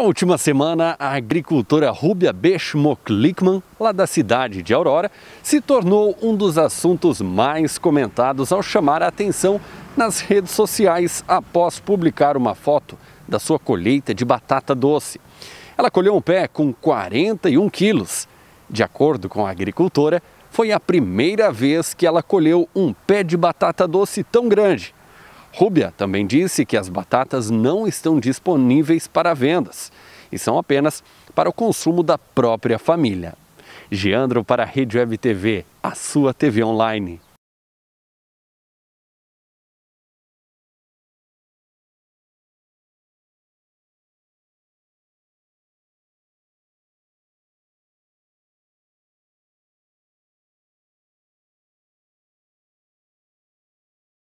Na última semana, a agricultora Rúbia Bechmok Lickman, lá da cidade de Aurora, se tornou um dos assuntos mais comentados ao chamar a atenção nas redes sociais após publicar uma foto da sua colheita de batata doce. Ela colheu um pé com 41 quilos. De acordo com a agricultora, foi a primeira vez que ela colheu um pé de batata doce tão grande Rubia também disse que as batatas não estão disponíveis para vendas e são apenas para o consumo da própria família. Geandro para a Rede Web TV, a sua TV online.